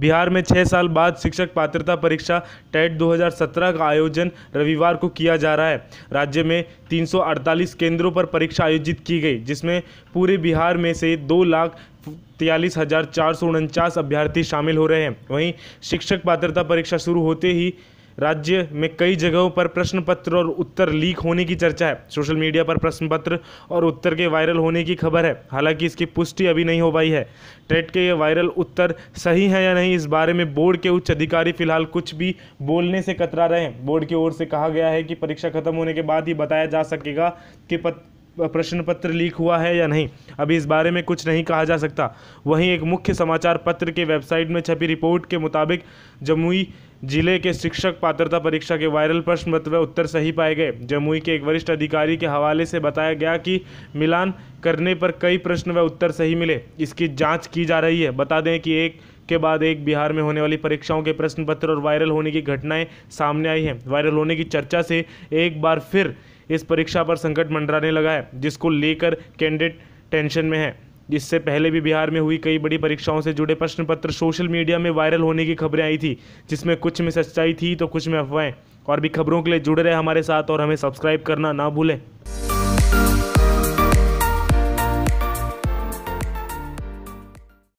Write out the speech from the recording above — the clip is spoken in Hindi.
बिहार में छः साल बाद शिक्षक पात्रता परीक्षा टेट 2017 का आयोजन रविवार को किया जा रहा है राज्य में 348 केंद्रों पर परीक्षा आयोजित की गई जिसमें पूरे बिहार में से दो लाख तियालीस हज़ार चार सौ उनचास अभ्यर्थी शामिल हो रहे हैं वहीं शिक्षक पात्रता परीक्षा शुरू होते ही राज्य में कई जगहों पर प्रश्न पत्र और उत्तर लीक होने की चर्चा है सोशल मीडिया पर प्रश्न पत्र और उत्तर के वायरल होने की खबर है हालांकि इसकी पुष्टि अभी नहीं हो पाई है टेट के ये वायरल उत्तर सही है या नहीं इस बारे में बोर्ड के उच्च अधिकारी फिलहाल कुछ भी बोलने से कतरा रहे हैं बोर्ड की ओर से कहा गया है कि परीक्षा खत्म होने के बाद ही बताया जा सकेगा कि प्रश्न पत्र लीक हुआ है या नहीं अभी इस बारे में कुछ नहीं कहा जा सकता वहीं एक मुख्य समाचार पत्र के वेबसाइट में छपी रिपोर्ट के मुताबिक जमुई जिले के शिक्षक पात्रता परीक्षा के वायरल प्रश्न पत्र में उत्तर सही पाए गए जमुई के एक वरिष्ठ अधिकारी के हवाले से बताया गया कि मिलान करने पर कई प्रश्न व उत्तर सही मिले इसकी जाँच की जा रही है बता दें कि एक के बाद एक बिहार में होने वाली परीक्षाओं के प्रश्न पत्र और वायरल होने की घटनाएं सामने आई हैं वायरल होने की चर्चा से एक बार फिर इस परीक्षा पर संकट मंडराने लगा है जिसको लेकर कैंडिडेट टेंशन में है इससे पहले भी बिहार में हुई कई बड़ी परीक्षाओं से जुड़े प्रश्न पत्र सोशल मीडिया में वायरल होने की खबरें आई थी जिसमें कुछ में सच्चाई थी तो कुछ में अफवाहें और भी खबरों के लिए जुड़े रहे हमारे साथ और हमें सब्सक्राइब करना ना भूलें